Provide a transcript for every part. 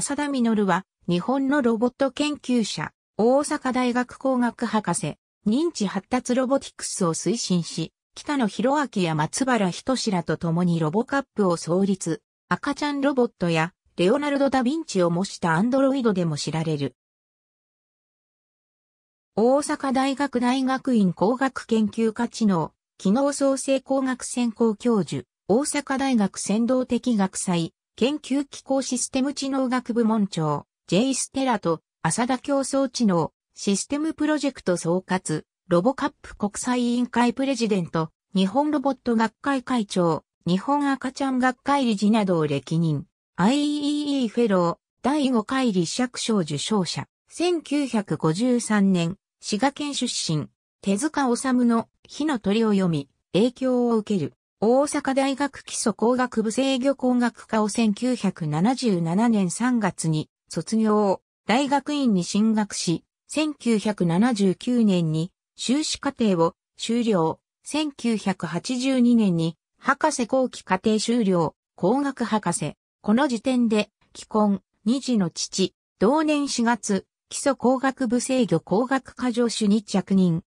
浅田実は、日本のロボット研究者、大阪大学工学博士、認知発達ロボティクスを推進し、北野博明や松原仁らと共にロボカップを創立、赤ちゃんロボットや、レオナルド・ダ・ヴィンチを模したアンドロイドでも知られる。大阪大学大学院工学研究科知能、機能創生工学専攻教授、大阪大学先導的学祭、研究機構システム知能学部門長、ジェイステラと、浅田競争知能、システムプロジェクト総括、ロボカップ国際委員会プレジデント、日本ロボット学会会長、日本赤ちゃん学会理事などを歴任、i e e フェロー、第5回立尺賞受賞者、1953年、滋賀県出身、手塚治虫の火の鳥を読み、影響を受ける。大阪大学基礎工学部制御工学科を1977年3月に卒業、大学院に進学し、1979年に修士課程を修了、1982年に博士後期課程修了、工学博士。この時点で、既婚、二児の父、同年4月、基礎工学部制御工学科助手に着任。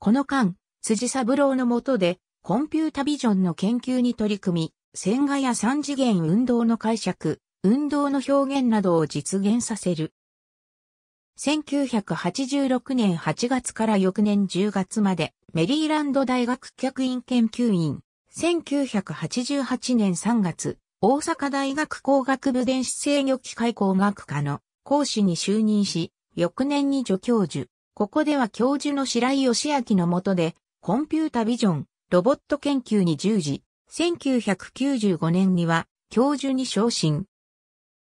この間、辻三郎の下で、コンピュータビジョンの研究に取り組み、線画や三次元運動の解釈、運動の表現などを実現させる。1986年8月から翌年10月まで、メリーランド大学客員研究員。1988年3月、大阪大学工学部電子制御機械工学科の講師に就任し、翌年に助教授。ここでは教授の白井義明の下で、コンピュータビジョン、ロボット研究に従事、1995年には教授に昇進。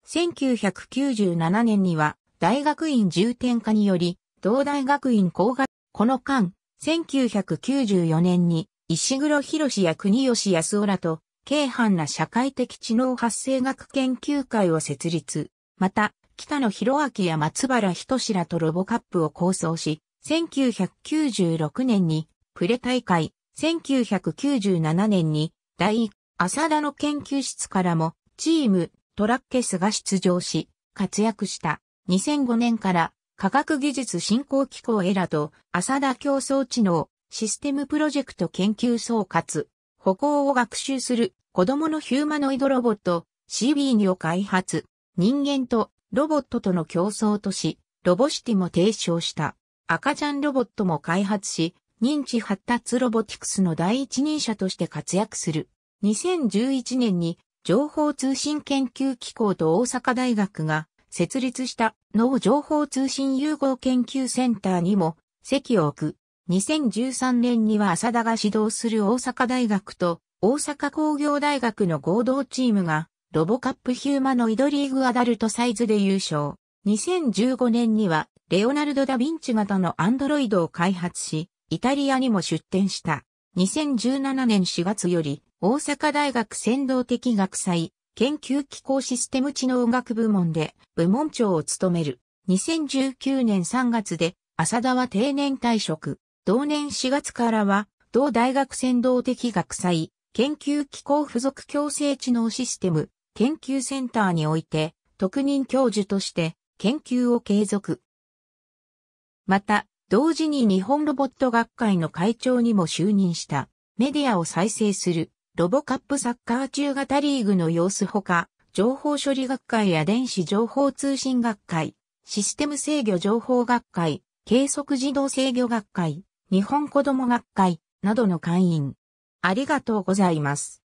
1997年には大学院重点化により、同大学院工学、この間、1994年に石黒博や国吉康夫らと、軽犯な社会的知能発生学研究会を設立。また、北野博明や松原人志らとロボカップを構想し、1996年にプレ大会、1997年に第1浅田の研究室からもチームトラッケスが出場し活躍した2005年から科学技術振興機構エラと浅田競争知能システムプロジェクト研究総括歩行を学習する子供のヒューマノイドロボット CB2 を開発人間とロボットとの競争としロボシティも提唱した赤ちゃんロボットも開発し認知発達ロボティクスの第一人者として活躍する。2011年に情報通信研究機構と大阪大学が設立した脳情報通信融合研究センターにも席を置く。2013年には浅田が指導する大阪大学と大阪工業大学の合同チームがロボカップヒューマノイドリーグアダルトサイズで優勝。2015年にはレオナルド・ダ・ヴィンチ型のアンドロイドを開発し、イタリアにも出展した。2017年4月より、大阪大学先導的学祭、研究機構システム知能学部門で、部門長を務める。2019年3月で、浅田は定年退職。同年4月からは、同大学先導的学祭、研究機構附属共生知能システム、研究センターにおいて、特任教授として、研究を継続。また、同時に日本ロボット学会の会長にも就任した。メディアを再生するロボカップサッカー中型リーグの様子ほか、情報処理学会や電子情報通信学会、システム制御情報学会、計測自動制御学会、日本子ども学会などの会員。ありがとうございます。